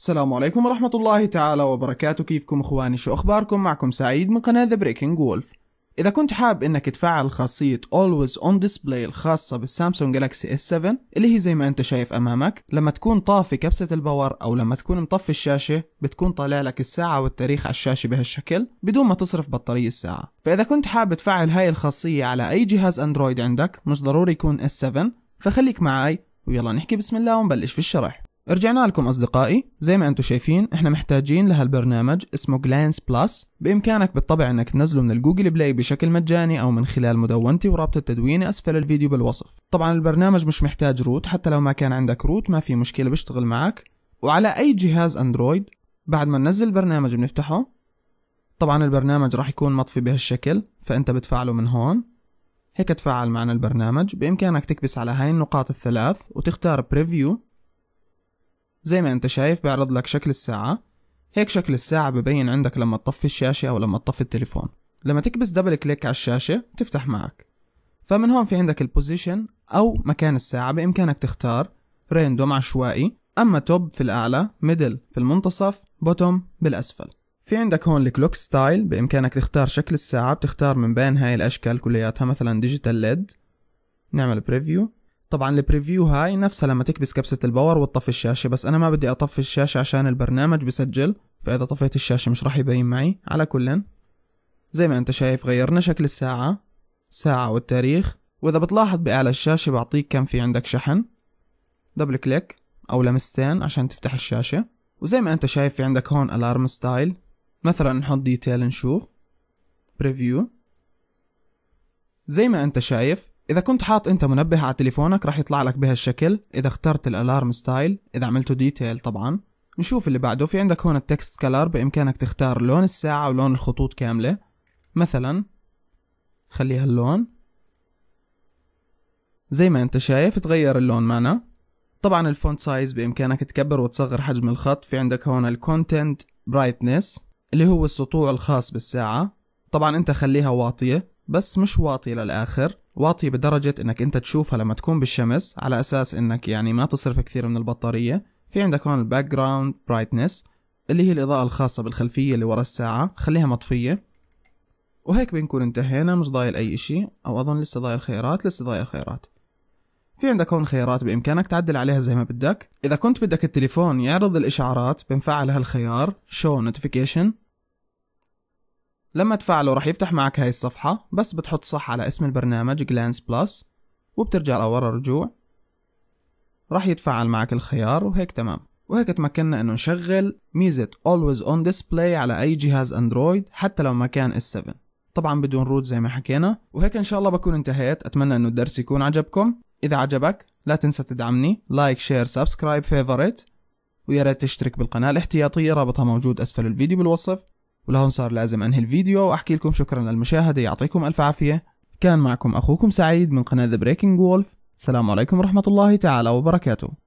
السلام عليكم ورحمة الله تعالى وبركاته كيفكم اخواني شو اخباركم معكم سعيد من قناة ذا Breaking وولف اذا كنت حاب انك تفعل خاصية Always On Display الخاصة بالسامسونج جالاكسي S7 اللي هي زي ما انت شايف امامك لما تكون طافي كبسة الباور او لما تكون مطفي الشاشة بتكون طالع لك الساعة والتاريخ على الشاشة بهالشكل بدون ما تصرف بطارية الساعة فاذا كنت حاب تفعل هاي الخاصية على اي جهاز اندرويد عندك مش ضروري يكون S7 فخليك معاي ويلا نحكي بسم الله ونبلش في الشرح رجعنا لكم أصدقائي زي ما أنتم شايفين إحنا محتاجين لهالبرنامج اسمه جلانس بلس بإمكانك بالطبع أنك تنزله من الجوجل بلاي بشكل مجاني أو من خلال مدونتي ورابط التدوين أسفل الفيديو بالوصف طبعا البرنامج مش محتاج روت حتى لو ما كان عندك روت ما في مشكلة بيشتغل معك وعلى أي جهاز أندرويد بعد ما ننزل البرنامج بنفتحه طبعا البرنامج راح يكون مطفي بهالشكل فأنت بتفعله من هون هيك تفعل معنا البرنامج بإمكانك تكبس على هاي النقاط الثلاث وتختار بريفيو زي ما انت شايف بيعرض لك شكل الساعة هيك شكل الساعة ببين عندك لما تطفي الشاشة أو لما تطفي التليفون لما تكبس دبل كليك على الشاشة بتفتح معك فمن هون في عندك البوزيشن أو مكان الساعة بإمكانك تختار راندوم عشوائي أما توب في الأعلى ميدل في المنتصف بوتوم بالأسفل في عندك هون الكلوك ستايل بإمكانك تختار شكل الساعة بتختار من بين هاي الأشكال كلياتها مثلا ديجيتال ليد نعمل بريفيو طبعا البريفيو هاي نفسها لما تكبس كبسة الباور وتطفي الشاشة بس أنا ما بدي أطفي الشاشة عشان البرنامج بسجل فإذا طفيت الشاشة مش راح يبين معي على كل زي ما أنت شايف غيرنا شكل الساعة ساعة والتاريخ وإذا بتلاحظ بأعلى الشاشة بعطيك كم في عندك شحن دبل كليك أو لمستين عشان تفتح الشاشة وزي ما أنت شايف في عندك هون ألارم ستايل مثلا نحط ديتيل نشوف بريفيو زي ما انت شايف إذا كنت حاط أنت منبه على تليفونك راح يطلع لك بهالشكل إذا اخترت الألارم ستايل إذا عملته ديتيل طبعا نشوف اللي بعده في عندك هون التكست كلر بإمكانك تختار لون الساعة ولون الخطوط كاملة مثلا خليها اللون زي ما أنت شايف تغير اللون معنا طبعا الفونت سايز بإمكانك تكبر وتصغر حجم الخط في عندك هون الكونتنت برايتنس اللي هو السطوع الخاص بالساعة طبعا أنت خليها واطية بس مش واطي للآخر واطي بدرجة انك انت تشوفها لما تكون بالشمس على اساس انك يعني ما تصرف كثير من البطارية في عندك هون الباك جراوند برايتنس اللي هي الاضاءة الخاصة بالخلفية اللي ورا الساعة خليها مطفية وهيك بنكون انتهينا مش ضايل اي اشي او اظن لسه ضايل خيارات لسه ضايل خيارات في عندك هون خيارات بإمكانك تعدل عليها زي ما بدك إذا كنت بدك التليفون يعرض الإشعارات بنفعل هالخيار شو نوتيفيكيشن لما تفعله راح يفتح معك هاي الصفحة بس بتحط صح على اسم البرنامج Glance Plus وبترجع لورا رجوع راح يتفعل معك الخيار وهيك تمام وهيك تمكننا انه نشغل ميزة Always On Display على اي جهاز اندرويد حتى لو ما كان S7 طبعا بدون روت زي ما حكينا وهيك ان شاء الله بكون انتهيت اتمنى انه الدرس يكون عجبكم اذا عجبك لا تنسى تدعمني لايك شير سبسكرايب فيفوريت ويا ريت تشترك بالقناة الاحتياطية رابطها موجود اسفل الفيديو بالوصف ولهون صار لازم أنهي الفيديو وأحكي لكم شكرا للمشاهدة يعطيكم ألف عافية كان معكم أخوكم سعيد من قناة The Breaking Wolf السلام عليكم ورحمة الله تعالى وبركاته